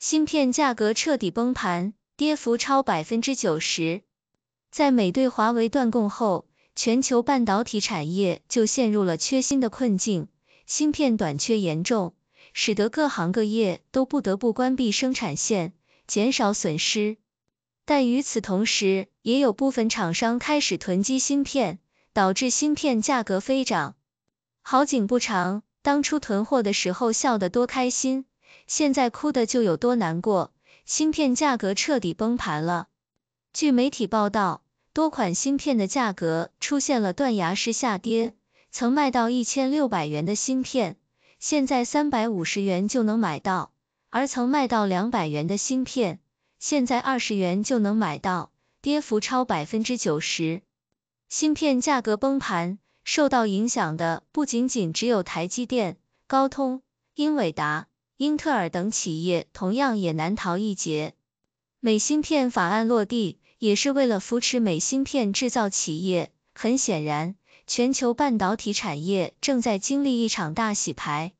芯片价格彻底崩盘，跌幅超百分之九十。在美对华为断供后，全球半导体产业就陷入了缺芯的困境，芯片短缺严重，使得各行各业都不得不关闭生产线，减少损失。但与此同时，也有部分厂商开始囤积芯片，导致芯片价格飞涨。好景不长，当初囤货的时候笑得多开心。现在哭的就有多难过，芯片价格彻底崩盘了。据媒体报道，多款芯片的价格出现了断崖式下跌，曾卖到一千六百元的芯片，现在三百五十元就能买到；而曾卖到两百元的芯片，现在二十元就能买到，跌幅超百分之九十。芯片价格崩盘，受到影响的不仅仅只有台积电、高通、英伟达。英特尔等企业同样也难逃一劫。美芯片法案落地，也是为了扶持美芯片制造企业。很显然，全球半导体产业正在经历一场大洗牌。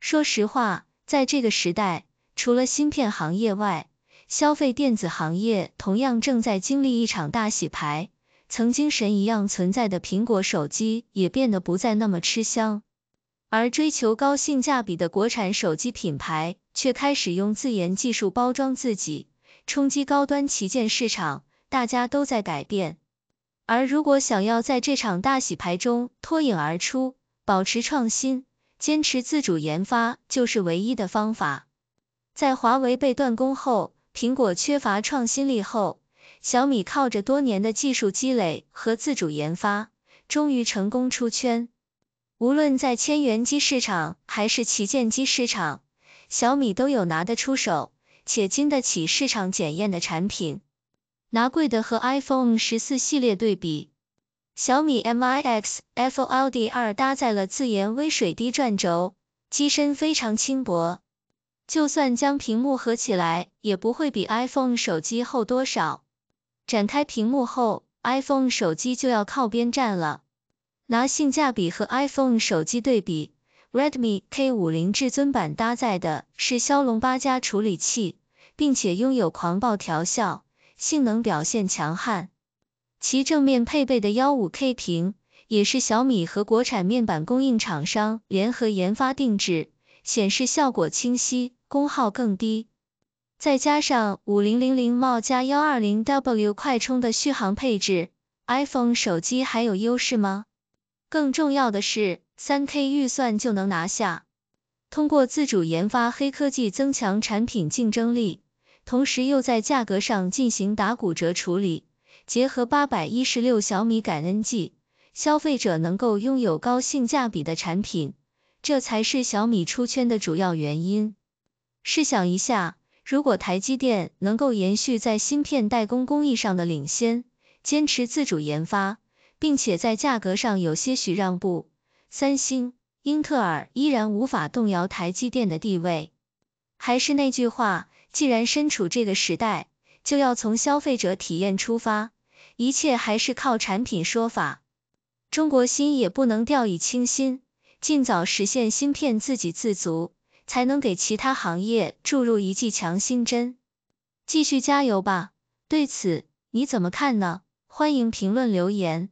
说实话，在这个时代，除了芯片行业外，消费电子行业同样正在经历一场大洗牌。曾经神一样存在的苹果手机，也变得不再那么吃香。而追求高性价比的国产手机品牌，却开始用自研技术包装自己，冲击高端旗舰市场。大家都在改变，而如果想要在这场大洗牌中脱颖而出，保持创新，坚持自主研发就是唯一的方法。在华为被断供后，苹果缺乏创新力后，小米靠着多年的技术积累和自主研发，终于成功出圈。无论在千元机市场还是旗舰机市场，小米都有拿得出手且经得起市场检验的产品。拿贵的和 iPhone 十四系列对比，小米 MIX Fold 二搭载了自研微水滴转轴，机身非常轻薄，就算将屏幕合起来，也不会比 iPhone 手机厚多少。展开屏幕后，iPhone 手机就要靠边站了。拿性价比和 iPhone 手机对比，Redmi K50 至尊版搭载的是骁龙八加处理器，并且拥有狂暴调校，性能表现强悍。其正面配备的幺五 K 屏，也是小米和国产面板供应厂商联合研发定制，显示效果清晰，功耗更低。再加上五零零零毫加幺二零 W 快充的续航配置，iPhone 手机还有优势吗？更重要的是，三 k 预算就能拿下，通过自主研发黑科技增强产品竞争力，同时又在价格上进行打骨折处理，结合八百一十六小米感恩季，消费者能够拥有高性价比的产品，这才是小米出圈的主要原因。试想一下，如果台积电能够延续在芯片代工工艺上的领先，坚持自主研发。并且在价格上有些许让步，三星、英特尔依然无法动摇台积电的地位。还是那句话，既然身处这个时代，就要从消费者体验出发，一切还是靠产品说法。中国芯也不能掉以轻心，尽早实现芯片自给自足，才能给其他行业注入一剂强心针。继续加油吧！对此你怎么看呢？欢迎评论留言。